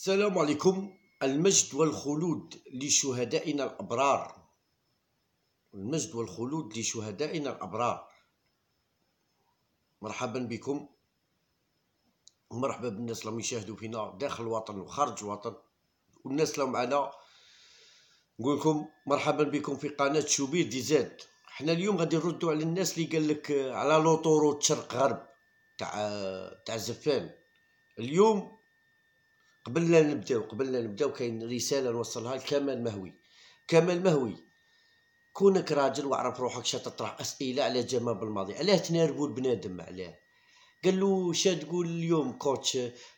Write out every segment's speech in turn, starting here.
السلام عليكم المجد والخلود لشهدائنا الأبرار المجد والخلود لشهدائنا الأبرار مرحبا بكم ومرحبا بالناس اللي يشاهدوا فينا داخل الوطن وخارج الوطن والناس اللي معنا نقول لكم مرحبا بكم في قناة شوبير دي زاد حنا اليوم غادي نردوا على الناس اللي قال لك على لوطورو شرق غرب تاع تاع زفان اليوم قبل لا نبداو قبل لا نبداو كاين رساله نوصلها لكمال مهوي كمال مهوي كونك راجل وعرف روحك شا تطرح اسئله على جمال بالماضي علاه تناربو البنادم علاه قال له شا تقول اليوم كوتش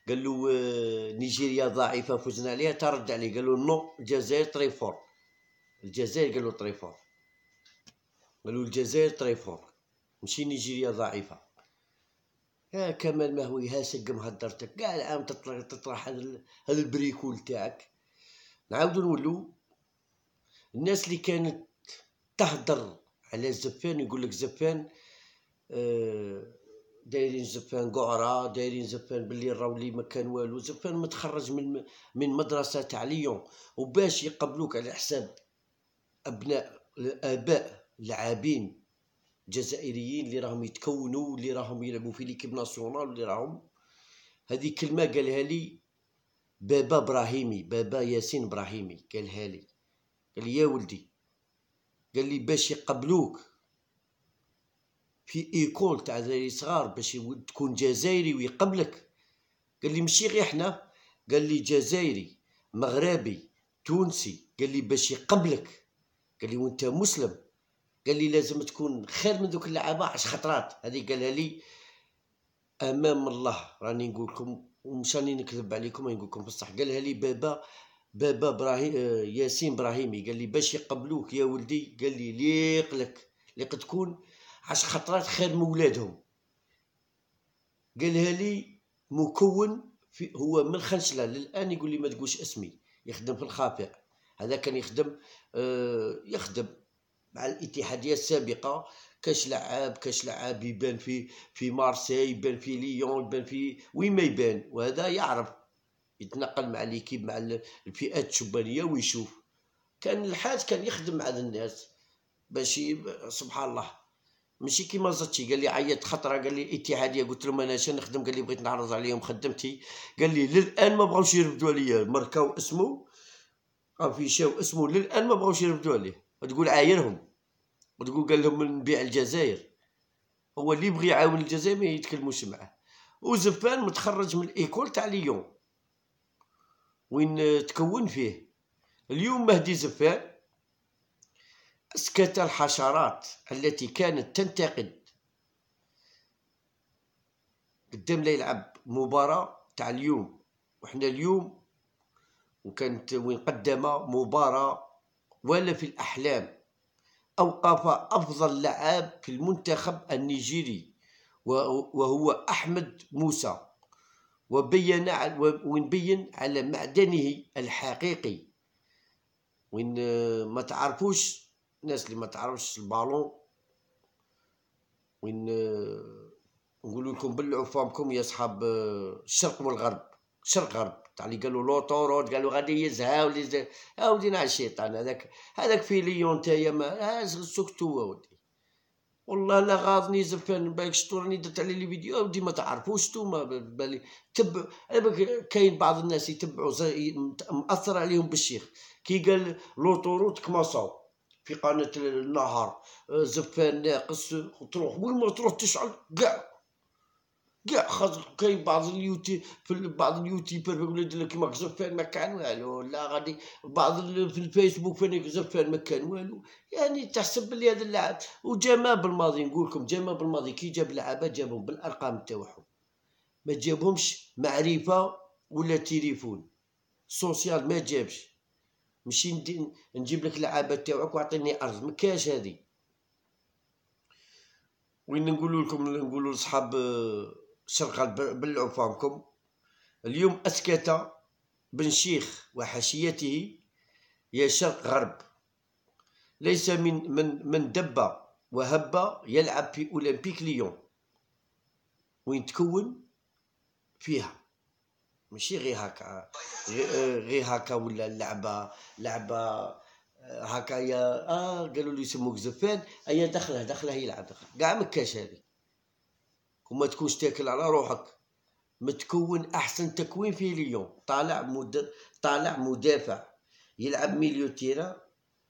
قال له آه، نيجيريا ضعيفه فزنا عليها ترد عليه قال له نو الجزائر تري فور الجزائر قال له تري فور قال له الجزائر تري فور ماشي نيجيريا ضعيفه يا كمال مهوي ها يهاسك مهدرتك كاع العام تطرح هذا البريكول تاعك نعاودو نولو الناس اللي كانت تهدر على الزفان يقول لك زفان آه، دايرين زفان قعرة دايرين زفان باللي راو لي ما كان والو زفان متخرج من من مدرسة تاع ليون وباش يقبلوك على حساب أبناء الآباء لاعبين جزائريين اللي راهم يتكونوا اللي راهم يلعبوا في ليكيب ناسيونال اللي راهم هذه كلمه قالها لي بابا ابراهيمي بابا ياسين ابراهيمي قالها لي قال لي يا ولدي قال لي باش يقبلوك في ايكول تاع دراري صغار باش تكون جزائري ويقبلك قال لي ماشي غير حنا قال لي جزائري مغربي تونسي قال لي باش يقبلك قال لي وانت مسلم قال لي لازم تكون خير من ذوك اللعابه عش خطرات هذه قالها لي امام الله راني نقول لكم ومش راني نكذب عليكم نقول لكم بصح قالها لي بابا بابا ابراهيم آه، ياسين ابراهيمي قال لي باش يقبلوك يا ولدي قال لي ليق لك ليق تكون عش خطرات خير من ولادهم قالها لي مكون في هو من خنشلة للان يقول لي ما تقولش اسمي يخدم في الخافق هذا كان يخدم آه يخدم مع الاتحاديه السابقه كاش لعاب كاش لعاب يبان في في مارسي يبان في ليون يبان في وين ما يبان وهذا يعرف يتنقل مع ليكيب مع الفئات الشبانيه ويشوف كان الحاج كان يخدم مع الناس باش سبحان الله ماشي كيما زاتشي قال لي عيط خطره قال لي الاتحاديه قلت لهم انا شنو نخدم قال لي بغيت نعرض عليهم خدمتي قال لي للان ما بغاوش يردوا عليا مركاو اسمه افيشاو اسمه للان ما بغاوش يردوا عليه وتقول عاينهم وتقول قال لهم نبيع الجزائر هو اللي يبغي يعاون الجزائر ما يتكلموش معاه وزبان متخرج من الايكول تاع ليون وين تكون فيه اليوم مهدي زفان اسكت الحشرات التي كانت تنتقد قدام لا يلعب مباراة تاع اليوم وحنا اليوم وكانت وين قدم مباراة ولا في الأحلام أوقف أفضل لعاب في المنتخب النيجيري وهو أحمد موسى وبين ونبين على معدنه الحقيقي وين ما تعرفوش الناس اللي ما تعرفش البالون وين نقول لكم بلعوا فمكم يا اصحاب آه، الشرق والغرب شرق غرب تاع اللي قالوا له لو طورود قال غادي يزها ولي عاودينا على الشيطان هذاك هذاك في ليون تايا ما سكتو ودي والله لا غاضني زفان بالك شطورني درت عليه لي فيديو ودي ما تعرفوش نتوما بالي تبع كاين بعض الناس يتبعوا مأثر عليهم بالشيخ كي قال لوطوروت كماصو في قناه النهر آه، زفان ناقص تروح وين ما تروح تشعل قاع كاع خاطر كاين بعض اليوتي في بعض اليوتيوبر يقول لك ما فين ما كان والو لا غادي بعض في الفيسبوك فين فين ما كان والو يعني تحسب بلي هذا اللاعب وجا بالماضي نقول لكم جا بالماضي كي جاب لعابه جابهم بالارقام تاعهم ما جابهمش معرفه ولا تليفون سوسيال ما جابش مشي نجيب لك لعابه تاعك واعطيني ارز ما كاش هذه وين نقول لكم نقولوا لصحاب شرقل بلعوفانكم اليوم أسكت بن شيخ وحشيته يا شرق غرب ليس من من من دب وهب يلعب في أولمبيك ليون وين تكون فيها ماشي غير هكا غير هكا ولا اللعبه لعبه هكايا اه قالوا لي يسموك زفان ايا دخله دخله يلعب دخله كاع مكاش هذه وما تكونش تاكل على روحك متكون احسن تكوين في ليون طالع مد... طالع مدافع يلعب ميليو تيرا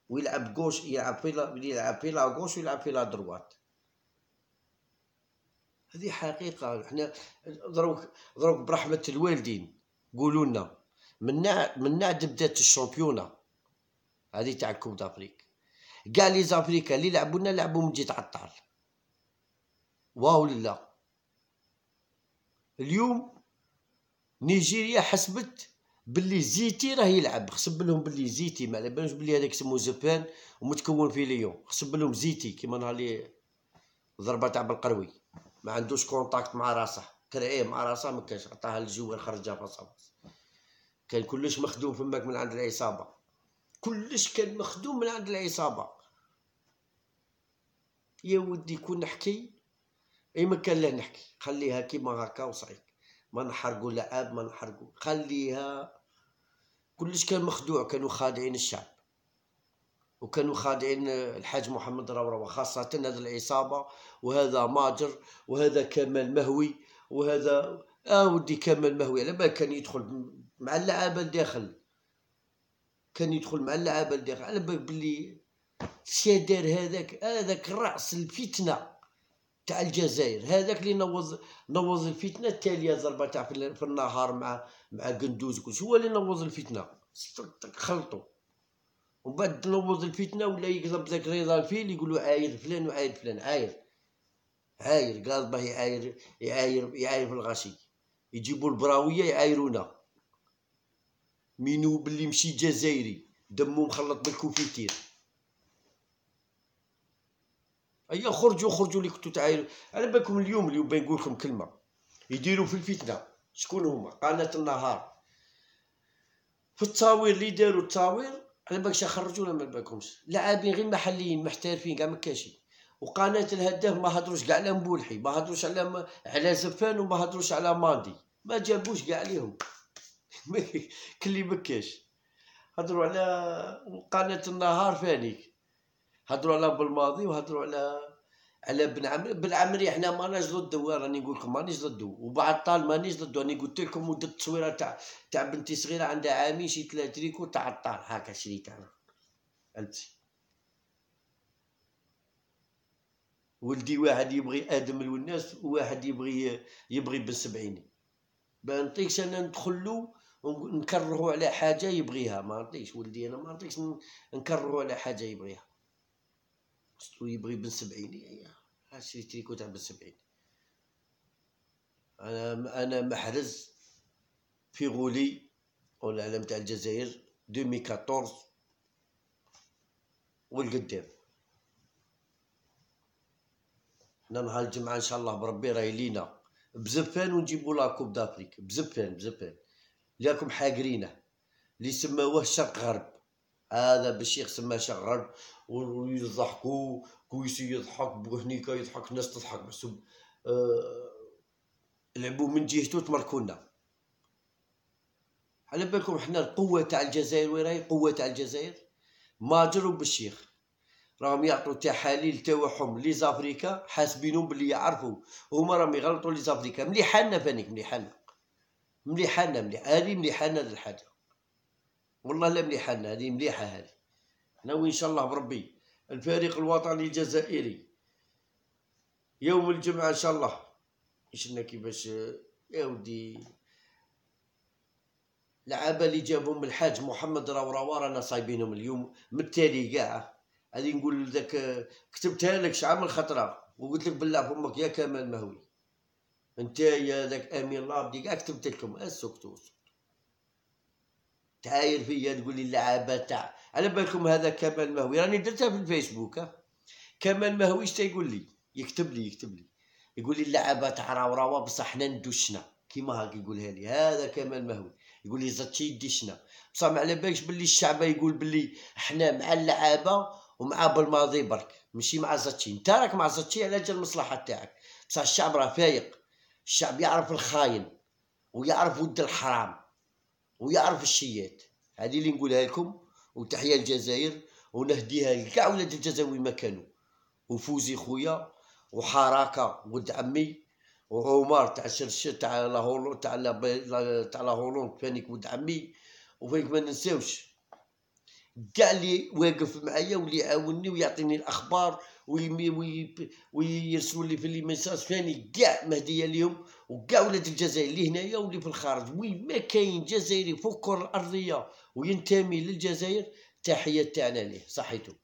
ويلعب غوش يلعب في لا يلعب في لا غوش ويلعب في لا دروات هذه حقيقه حنا دروك دروك برحمه الوالدين قولوا لنا من من بدات الشامبيونه هذه تاع الكوب دافريك كاع لي زافريكا اللي لعبوا لنا لعبوا جيت عطال واو لله اليوم نيجيريا حسبت باللي زيتي راه يلعب خصب لهم باللي زيتي ما على بالهمش باللي هذاك سمو زبان ومتكون في ليون خصب لهم زيتي كيما نهار لي ضربه تاع بالقروي ما عندوش كونتاكت مع راسه كرعيه مع راسه ما كانش عطاها للجوار خرجها فاصا كان كلش مخدوم فماك من عند العصابه كلش كان مخدوم من عند العصابه يا ودي كون نحكي اي كان لا نحكي خليها كيما هكا وصعيب ما نحرقوا لعاب ما نحرقوا خليها كلش كان مخدوع كانوا خادعين الشعب وكانوا خادعين الحاج محمد روروه خاصة هذا العصابة وهذا ماجر وهذا كمال مهوي وهذا اه ودي كمال مهوي على بال كان يدخل مع اللعابة الداخل كان يدخل مع اللعابة الداخل على بال بلي شادار هذاك هذاك رأس الفتنة تاع الجزائر هذاك اللي نوض نوض الفتنه التاليه ضربه تاع في النهار مع مع قندوز هو اللي نوض الفتنه خلطوا ومن بعد تنوض الفتنه ولا يقلب ذاك رضا الفيل يقولوا عاير فلان وعاير فلان عاير عاير قال باه يعاير يعاير يعاير في الغاشي يجيبوا البراويه يعايرونا مينو بلي مشي جزائري دمو مخلط بالكوفيتير ايا أيوة، خرجوا خرجوا اللي كنتوا تعايروا على بالكم اليوم اليوم نقول لكم كلمه يديروا في الفتنه شكون هما قناه النهار في التصاوير اللي داروا التصاوير على بالك خرجونا ما بالكمش لاعبين غير محليين محترفين كاع ما كاشي وقناه الهداف ما هضروش كاع على مبولحي ما هضروش على على زفان وما هضروش على ماندي ما جابوش كاع عليهم كلي ما كاش هضروا على قناه النهار فانيك هضروا على بالماضي وهضروا على على بن عمري بن عمري احنا ماناش ضده راني نقول لكم مانيش ضده وبعض طال مانيش ضده راني قلت لكم وديت التصويره تاع تاع بنتي صغيره عندها عامين شريت لها تريكو تاع الطار هاكا شريت انا فهمتي ولدي واحد يبغي ادم والناس وواحد يبغي يبغي بن سبعيني ما نعطيكش انا ندخل له ونكرهو على حاجه يبغيها ما نعطيش ولدي انا ما نعطيكش نكرهو على حاجه يبغيها قلت يبغي بن سبعين يا عشري تريكو تاع بن سبعين انا انا محرز في فيغولي العالم تاع الجزائر 2014 والقدام حنا نهار الجمعه ان شاء الله بربي راهي لينا بزفان ونجيبو لا كوب دافريك بزفان بزفان ليكم حاقرينه اللي سماوه شرق غرب هذا بالشيخ سماه شرق غرب ويضحكوا كويسي يضحك بوهنيكا يضحك الناس تضحك بس أه لعبوا من جهته تمركونا على بالكم حنا القوه تاع الجزائر وين راهي القوه تاع الجزائر ماجر وبالشيخ راهم يعطوا تحاليل تاعهم لي زافريكا حاسبينهم بلي يعرفوا هما راهم يغلطوا لي زافريكا مليحه لنا فانيك مليحه لنا مليحه لنا مليحه هذه مليحه لنا الحاجه والله لا مليحه لنا هذه مليحه هذه ناوي ان شاء الله بربي الفريق الوطني الجزائري يوم الجمعه ان شاء الله شفنا كيفاش يا ودي لعابه اللي جابهم الحاج محمد راه رانا صايبينهم اليوم من التالي كاع غادي نقول ذاك كتبتها لك شحال من خطره وقلت لك بالله فمك يا كمال مهوي انت يا ذاك امين لابدي كاع كتبت لكم اسكتوا تعاير فيا تقول لي اللعابه تاع على بالكم هذا كمال مهوي راني درتها في الفيسبوك كمال مهوي شتا تيقول لي يكتب لي يكتب لي يقول لي اللعابه تاع راوراوا بصح حنا ندوشنا كيما هاك يقولها لي هذا كمال مهوي يقول لي زتشي يديشنا بصح ما على بالكش باللي الشعب يقول باللي حنا مع اللعابه ومع بالماضي برك ماشي مع زتشي انت راك مع زتشي على جال المصلحه تاعك بصح الشعب راه فايق الشعب يعرف الخاين ويعرف ود الحرام ويعرف الشيات هذه اللي نقولها لكم وتحيه للجزائر ونهديها لكاع ولاد الجزائر وين ما كانوا وفوزي خويا وحركه ولد عمي وعمر تاع الشرشر تاع لاهولون تاع لا تاع لاهولون فانيك ولد عمي وفانيك ما ننساوش كاع اللي واقف معايا واللي يعاونني ويعطيني الاخبار ويرسلوا لي في لي ميساج فاني كاع مهديه ليهم وكاع ولاد الجزائر اللي هنايا واللي في الخارج وين ما كاين جزائري فوق الكره الارضيه وينتمي للجزائر تحيه تاعنا ليه صحيتو